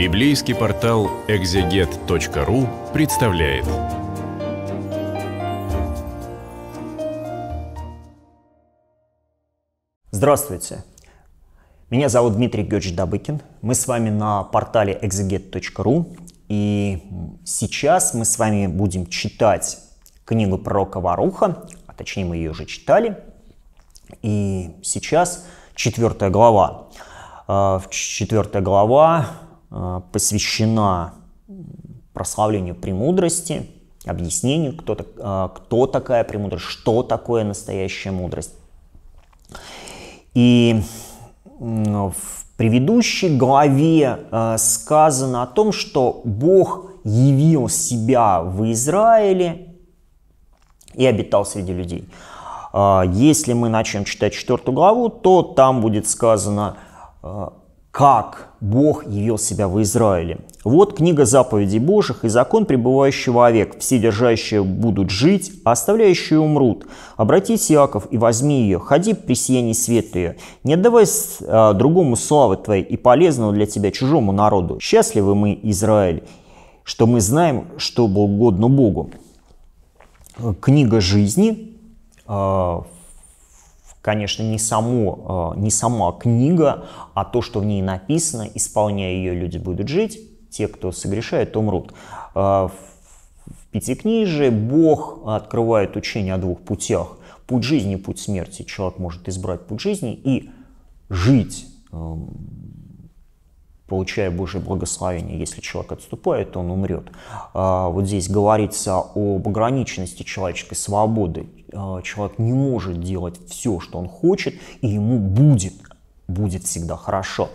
Библейский портал экзегет.ру представляет. Здравствуйте! Меня зовут Дмитрий Георгиевич Добыкин. Мы с вами на портале exeget.ru. И сейчас мы с вами будем читать книгу пророка Варуха, а точнее мы ее уже читали. И сейчас четвертая глава. Э, четвертая глава Э, посвящена прославлению премудрости, объяснению, кто, так, э, кто такая премудрость, что такое настоящая мудрость. И в предыдущей главе э, сказано о том, что Бог явил себя в Израиле и обитал среди людей. Если мы начнем читать четвертую главу, то там будет сказано как Бог явил себя в Израиле. Вот книга заповедей Божьих и закон пребывающего овек. Все держащие будут жить, а оставляющие умрут. Обратись, Иаков, и возьми ее. Ходи при сиянии света ее. Не отдавай а, другому славы твоей и полезного для тебя чужому народу. Счастливы мы, Израиль, что мы знаем, что благодно Богу. Книга жизни, а, конечно, не, само, э, не сама книга, а то, что в ней написано, исполняя ее, люди будут жить, те, кто согрешает, умрут. Э, в Пятикнижии Бог открывает учение о двух путях. Путь жизни и путь смерти. Человек может избрать путь жизни и жить эм, получая Божье благословение. Если человек отступает, то он умрет. А, вот здесь говорится об ограниченности человеческой свободы. А, человек не может делать все, что он хочет, и ему будет, будет всегда хорошо.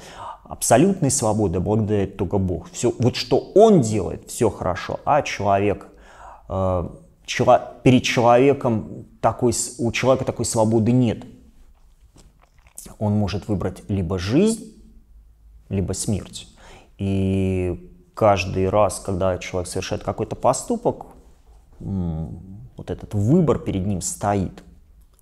Абсолютной свободы обладает только Бог. Все, вот что Он делает, все хорошо, а человек а, перед человеком такой, у человека такой свободы нет. Он может выбрать либо жизнь, либо смерть. И каждый раз, когда человек совершает какой-то поступок, вот этот выбор перед ним стоит.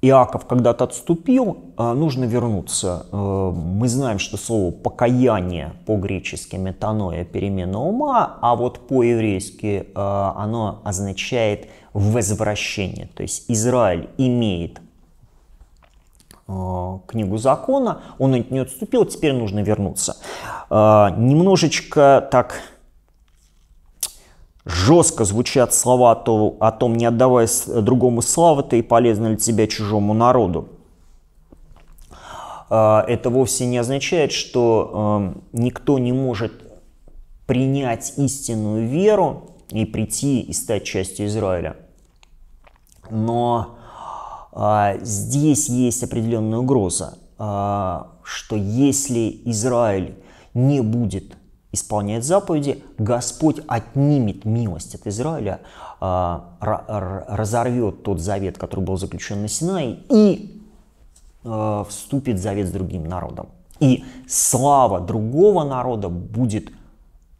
Иаков когда-то отступил, а нужно вернуться. Э, мы знаем, что слово «покаяние» по-гречески «метаноя» – перемена ума, а вот по-еврейски э, оно означает «возвращение». То есть Израиль имеет Э, книгу закона, он от нее отступил, теперь нужно вернуться. Э, немножечко так жестко звучат слова о том, не отдавая другому славы, ты и полезно ли тебя чужому народу. Э, это вовсе не означает, что эм, никто не может принять истинную веру и прийти и стать частью Израиля. Но а, здесь есть определенная угроза, а, что если Израиль не будет исполнять заповеди, Господь отнимет милость от Израиля, а, разорвет тот завет, который был заключен на Синае, и вступит в завет с другим народом. И слава другого народа будет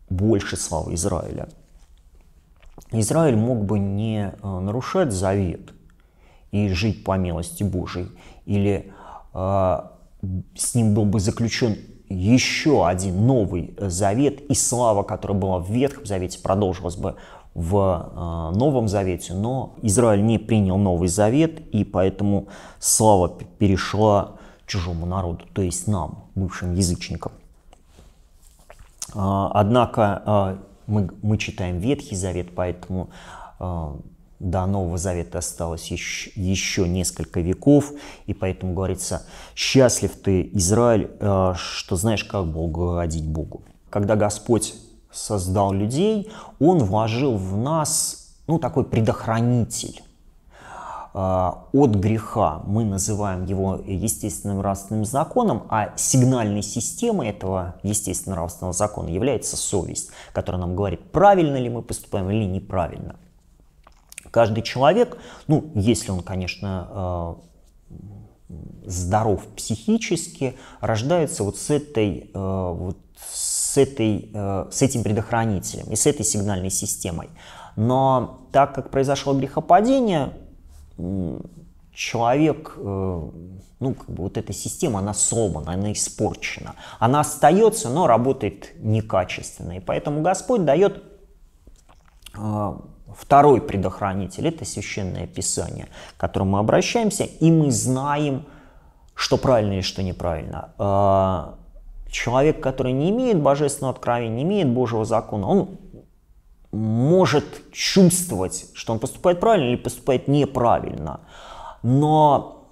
больше славы Израиля. Израиль мог бы не э, нарушать завет – и жить по милости Божией, или э, с ним был бы заключен еще один новый завет, и слава, которая была в Ветхом Завете, продолжилась бы в э, Новом Завете, но Израиль не принял Новый Завет, и поэтому слава перешла чужому народу, то есть нам, бывшим язычникам. Э, однако э, мы, мы читаем Ветхий Завет, поэтому э, до Нового Завета осталось еще, еще несколько веков, и поэтому говорится, счастлив ты, Израиль, э, что знаешь, как Богу благородить Богу. Когда Господь создал людей, Он вложил в нас, ну, такой предохранитель э, от греха. Мы называем его естественным нравственным законом, а сигнальной системой этого естественного нравственного закона является совесть, которая нам говорит, правильно ли мы поступаем или неправильно. Каждый человек, ну, если он, конечно, э, здоров психически, рождается вот с этой, э, вот с, этой, э, с этим предохранителем и с этой сигнальной системой. Но так как произошло грехопадение, человек, ну, как бы вот эта система, она сломана, она испорчена. Она остается, но работает некачественно. И поэтому Господь дает Второй предохранитель – это Священное Писание, к которому мы обращаемся, и мы знаем, что правильно и что неправильно. А, человек, который не имеет божественного откровения, не имеет Божьего закона, он может чувствовать, что он поступает правильно или поступает неправильно. Но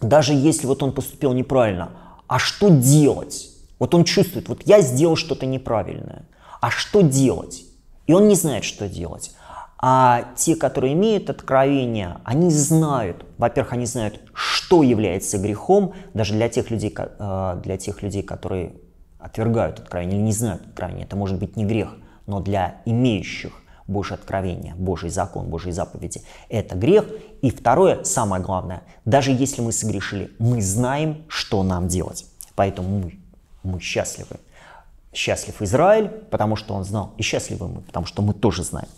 даже если вот он поступил неправильно, а что делать? Вот он чувствует, вот я сделал что-то неправильное, а что делать? И он не знает, что делать. А те, которые имеют откровение, они знают, во-первых, они знают, что является грехом, даже для тех людей, э, для тех людей которые отвергают откровение или не знают откровение, это может быть не грех, но для имеющих Божье откровение, Божий закон, Божьи заповеди – это грех. И второе, самое главное, даже если мы согрешили, мы знаем, что нам делать. Поэтому мы, мы счастливы. Счастлив Израиль, потому что он знал, и счастливы мы, потому что мы тоже знаем.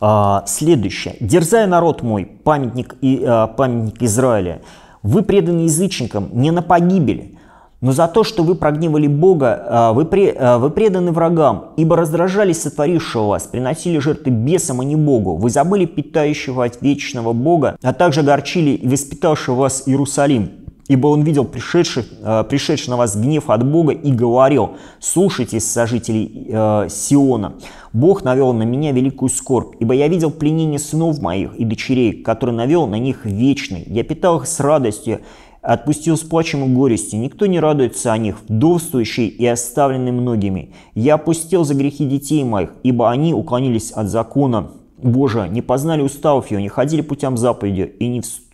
А, следующее. «Дерзай, народ мой, памятник, и, а, памятник Израиля, вы преданы язычникам не на погибели, но за то, что вы прогневали Бога, а, вы, при, вы преданы врагам, ибо раздражались сотворившего вас, приносили жертвы бесам, а не Богу. Вы забыли питающего от вечного Бога, а также горчили воспитавшего вас Иерусалим. Ибо он видел пришедших, э, пришедший на вас гнев от Бога и говорил, слушайтесь, сожители э, Сиона, Бог навел на меня великую скорбь, ибо я видел пленение сынов моих и дочерей, который навел на них вечный. Я питал их с радостью, отпустил с плачем и горестью. Никто не радуется о них, вдовствующие и оставленные многими. Я опустил за грехи детей моих, ибо они уклонились от закона Божия, не познали уставов Его, не ходили путям заповеди и не вступили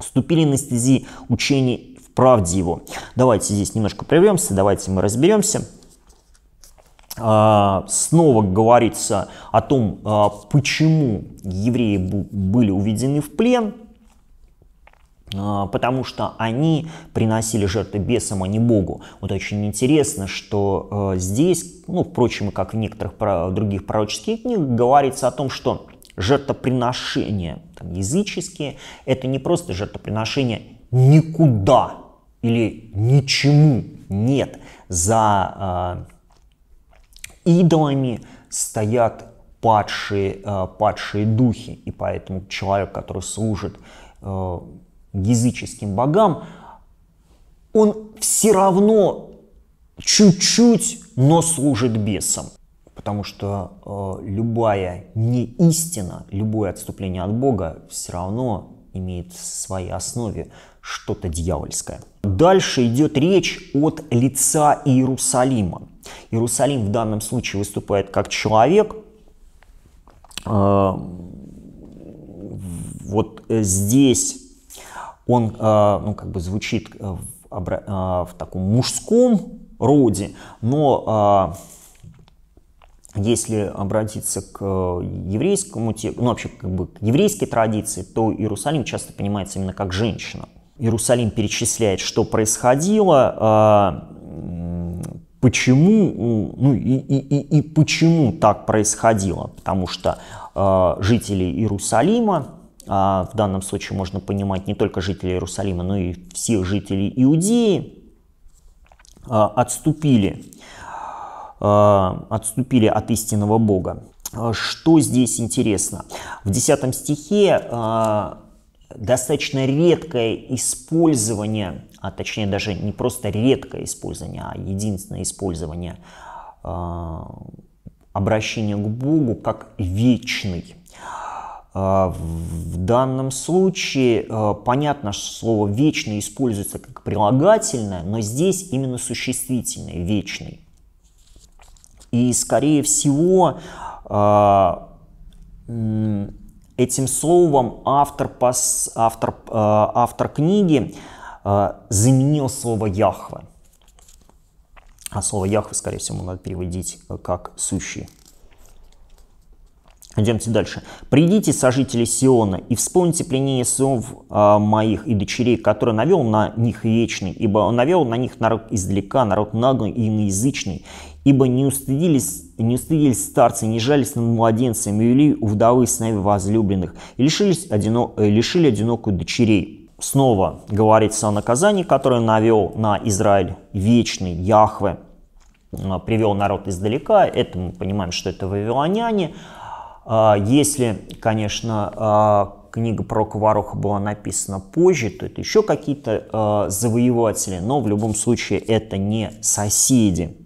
вступили на стези учений в правде его. Давайте здесь немножко прервемся, давайте мы разберемся а, снова говорится о том, а, почему евреи были уведены в плен, а, потому что они приносили жертвы бесам, а не Богу. Вот очень интересно, что здесь, ну, впрочем, как в некоторых других пророческих книгах, говорится о том, что жертвоприношения там, языческие, это не просто жертвоприношение никуда или ничему. Нет, за э, идолами стоят падшие, э, падшие духи, и поэтому человек, который служит э, языческим богам, он все равно чуть-чуть, но служит бесам. Потому что э, любая неистина, любое отступление от Бога все равно имеет в своей основе что-то дьявольское. Дальше идет речь от лица Иерусалима. Иерусалим в данном случае выступает как человек. Э, вот э, здесь он э, ну, как бы звучит э, в, э, в таком мужском роде, но э, если обратиться к э, еврейскому, ну вообще как бы к еврейской традиции, то Иерусалим часто понимается именно как женщина. Иерусалим перечисляет, что происходило, а, почему, ну и, и, и, и почему так происходило, потому что а, жители Иерусалима, а, в данном случае можно понимать не только жители Иерусалима, но и всех жителей Иудеи, отступили Э, отступили от истинного Бога. Э, что здесь интересно? В 10 стихе э, достаточно редкое использование, а точнее даже не просто редкое использование, а единственное использование обращения к Богу как вечный. В данном случае понятно, что слово «вечный» используется как прилагательное, но здесь именно существительное «вечный». И, скорее всего, а, этим словом автор, пас, автор, а, автор книги а, заменил слово «яхва». А слово «яхва», скорее всего, надо переводить как «сущий». Идемте дальше. «Придите, сожители Сиона, и вспомните пленение сынов а, моих и дочерей, которые навел на них вечный, ибо навел на них народ издалека, народ наглый и неязычный, ибо не устыдились, не устыдились старцы, не жались над младенцами, вели у вдовы сыновей возлюбленных, и лишились одино, э, лишили одинокую дочерей» снова говорится о наказании, которое навел на Израиль вечный Яхве, а, привел народ издалека. Это мы понимаем, что это вавилоняне. А, если, конечно, а, книга про Коваруха была написана позже, то это еще какие-то а, завоеватели, но в любом случае это не соседи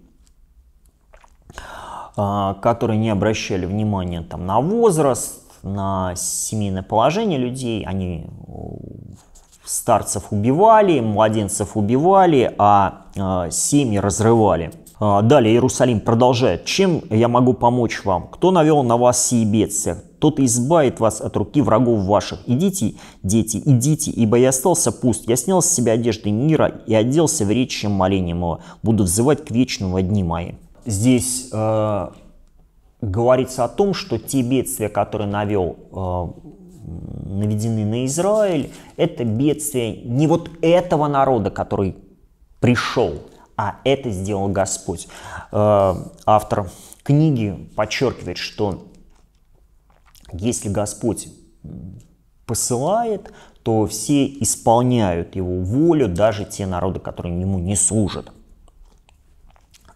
которые не обращали внимания там, на возраст, на семейное положение людей. Они э, старцев убивали, младенцев убивали, а семьи разрывали. А, далее Иерусалим продолжает. Чем я могу помочь вам? Кто навел на вас сие бедствия? Тот избавит вас от руки врагов ваших. Идите, дети, идите, ибо я остался пуст. Я снял с себя одежды мира и оделся в речи молением его. Буду взывать к вечному дни мои. Здесь э, говорится о том, что те бедствия, которые навел э, наведены на Израиль, это бедствия не вот этого народа, который пришел, а это сделал Господь. Э, автор книги подчеркивает, что если Господь посылает, то все исполняют его волю, даже те народы, которые ему не служат.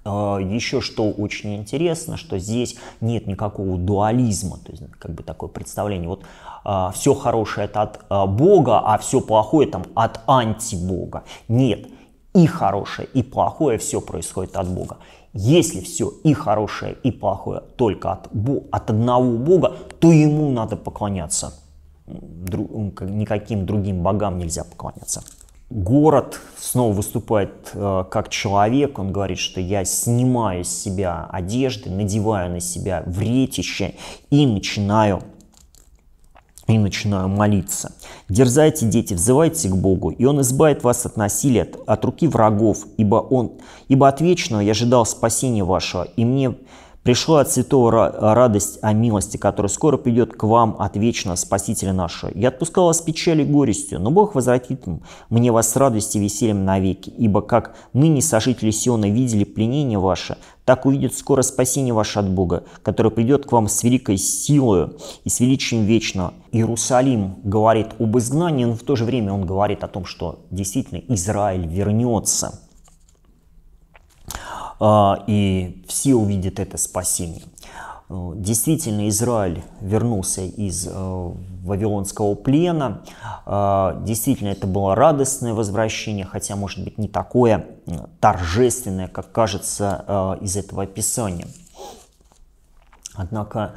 Э, еще что очень интересно, что здесь нет никакого дуализма, то есть как бы такое представление, вот э, все хорошее это от Бога, а все плохое там от антибога. Нет, и хорошее, и плохое все происходит от Бога. Если все и хорошее, и плохое только от, от одного Бога, то ему надо поклоняться. Друг, никаким другим богам нельзя поклоняться. Город снова выступает э, как человек, он говорит, что я снимаю с себя одежды, надеваю на себя вретище и начинаю, и начинаю молиться. Дерзайте, дети, взывайте к Богу, и Он избавит вас от насилия, от, руки врагов, ибо, он, ибо от вечного я ожидал спасения вашего, и мне Пришла от святого радость о милости, которая скоро придет к вам от вечного Спасителя нашего. Я отпускал вас печали и горестью, но Бог возвратит мне вас с радостью и весельем навеки, ибо как ныне сожители Сиона видели пленение ваше, так увидят скоро спасение ваше от Бога, которое придет к вам с великой силою и с величием вечно. Иерусалим говорит об изгнании, но в то же время он говорит о том, что действительно Израиль вернется. А, и все увидят это спасение. Э, действительно, Израиль вернулся из э, вавилонского плена. Э, действительно, это было радостное возвращение, хотя, может быть, не такое торжественное, как кажется из этого описания. Однако,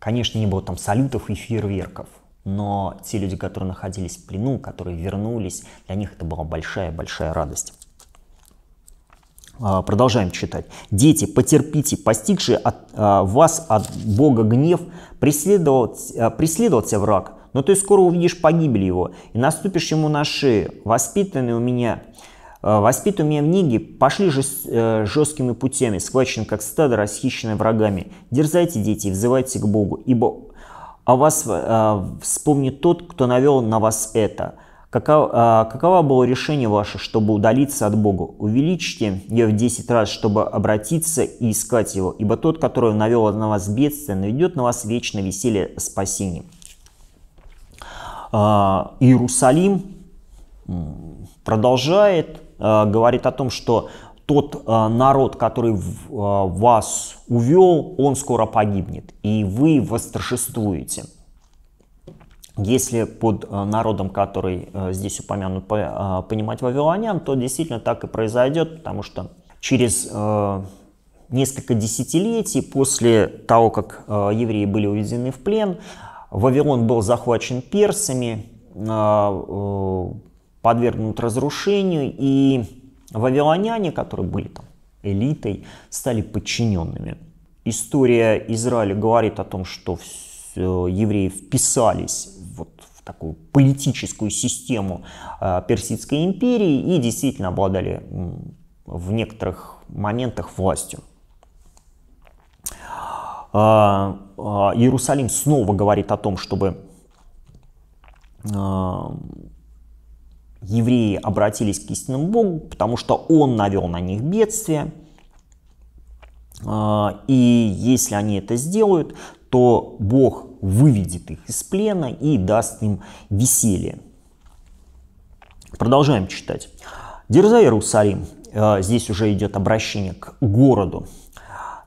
конечно, не было там салютов и фейерверков. Но те люди, которые находились в плену, которые вернулись, для них это была большая-большая радость. А, продолжаем читать. «Дети, потерпите, постигший от, а, вас от Бога гнев, преследовал, а, враг, но ты скоро увидишь погибель его, и наступишь ему на шею. Воспитанный у меня, а, воспитанный меня в книге, пошли же э, жесткими путями, схвачен как стадо, расхищенные врагами. Дерзайте, дети, и взывайте к Богу, ибо о вас а, вспомнит тот, кто навел на вас это». Каков, а, каково было решение ваше, чтобы удалиться от Бога? Увеличьте ее в 10 раз, чтобы обратиться и искать его, ибо тот, который навел на вас бедствие, наведет на вас вечное веселье спасения. А, Иерусалим продолжает, а, говорит о том, что тот а, народ, который вас увел, он скоро погибнет, и вы восторжествуете. Если под э, народом, который э, здесь упомянут, э, понимать вавилонян, то действительно так и произойдет, потому что через несколько десятилетий после того, как евреи были увезены в плен, Вавилон был захвачен персами, подвергнут разрушению, и вавилоняне, которые были там элитой, стали подчиненными. История Израиля говорит о том, что евреи вписались такую политическую систему э, Персидской империи и действительно обладали в некоторых моментах властью. Э, э, Иерусалим снова говорит о том, чтобы евреи обратились к истинному Богу, потому что Он навел на них бедствие. И если они это сделают, то Бог выведет их из плена и даст им веселье. Продолжаем читать. Дерзай, Иерусалим. Э, здесь уже идет обращение к городу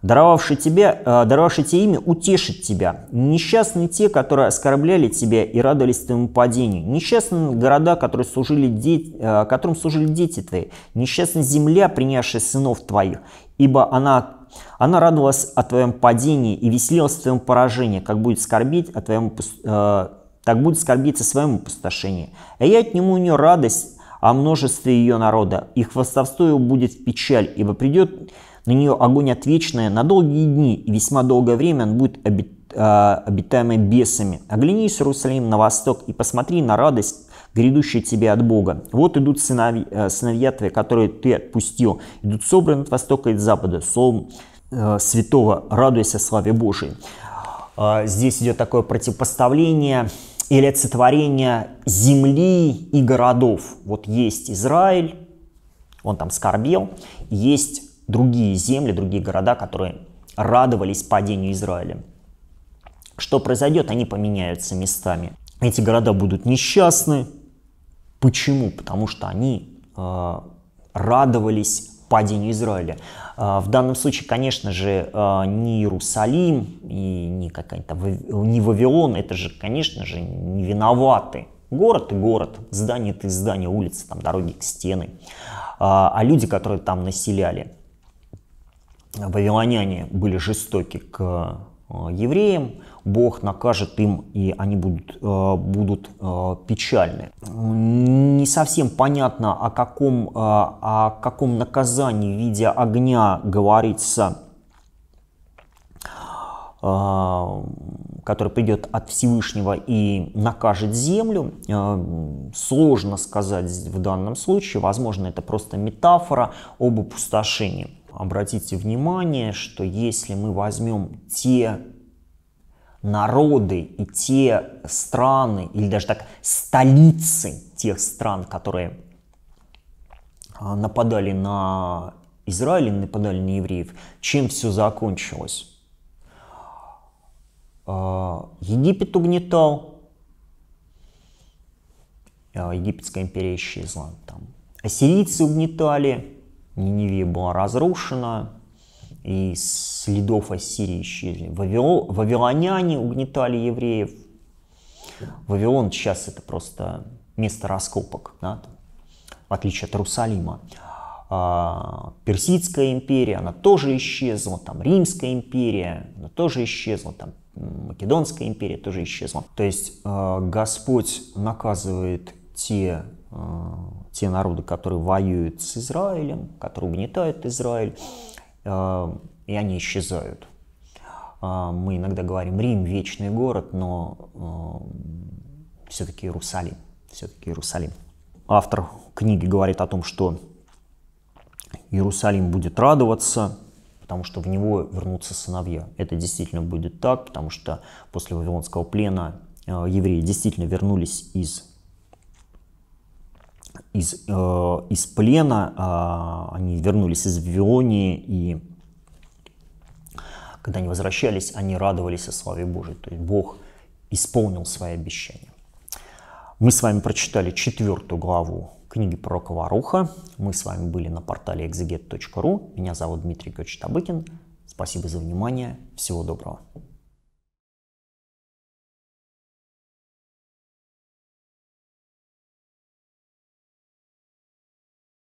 даровавший, тебе, э, даровавший тебе имя, утешит тебя. Несчастны те, которые оскорбляли тебя и радовались твоему падению. Несчастны города, которые служили де... Э, которым служили дети твои. Несчастна земля, принявшая сынов твоих, ибо она она радовалась о твоем падении и веселилась о твоем поражении, как будет скорбить о твоем, э, так будет скорбиться своему своем опустошении. А я отниму у нее радость, о множестве ее народа. И хвастовство его будет в печаль, ибо придет на нее огонь отвечный на долгие дни, и весьма долгое время он будет обит, э, обитаемый бесами. Оглянись, Иерусалим, на восток, и посмотри на радость, грядущая тебе от Бога. Вот идут сыновь, э, сыновья твои, которые ты отпустил, идут собраны от востока и от запада, словом э, святого, радуйся славе Божией. А, здесь идет такое противопоставление или олицетворение земли и городов. Вот есть Израиль, он там скорбел, есть другие земли, другие города, которые радовались падению Израиля. Что произойдет? Они поменяются местами. Эти города будут несчастны. Почему? Потому что они э, радовались падению Израиля. А, в данном случае, конечно же, а, не Иерусалим и не, какая-то, не Вавилон, это же, конечно же, не виноваты. Город и город, здание это здание, улицы, там, дороги к стены. А, а люди, которые там населяли, вавилоняне были жестоки к евреям, Бог накажет им, и они будут, э, будут э, печальны. Не совсем понятно, о каком, э, о каком наказании в виде огня говорится который придет от Всевышнего и накажет землю. Сложно сказать в данном случае, возможно, это просто метафора об опустошении. Обратите внимание, что если мы возьмем те народы и те страны, или даже так, столицы тех стран, которые а, нападали на Израиль, и нападали на евреев, чем все закончилось. А, Египет угнетал, а, Египетская империя исчезла. Там. Ассирийцы угнетали, Ниневия была разрушена, и следов Ассирии исчезли. вавилоняне угнетали евреев. Вавилон сейчас это просто место раскопок, да, в отличие от Иерусалима. А, Персидская империя, она тоже исчезла, там Римская империя, она тоже исчезла, там Македонская империя тоже исчезла. То есть э, Господь наказывает те, э, те народы, которые воюют с Израилем, которые угнетают Израиль. Э, и они исчезают. Э, мы иногда говорим Рим – вечный город, но э, все-таки Иерусалим, все-таки Иерусалим. Автор книги говорит о том, что Иерусалим будет радоваться, потому что в него вернутся сыновья. Это действительно будет так, потому что после Вавилонского плена евреи действительно вернулись из из, э, из плена, э, они вернулись из Вионии и когда они возвращались, они радовались о славе Божьей. То есть Бог исполнил свои обещания. Мы с вами прочитали четвертую главу книги пророка Варуха. Мы с вами были на портале exeget.ru. Меня зовут Дмитрий Георгиевич Табыкин. Спасибо за внимание. Всего доброго.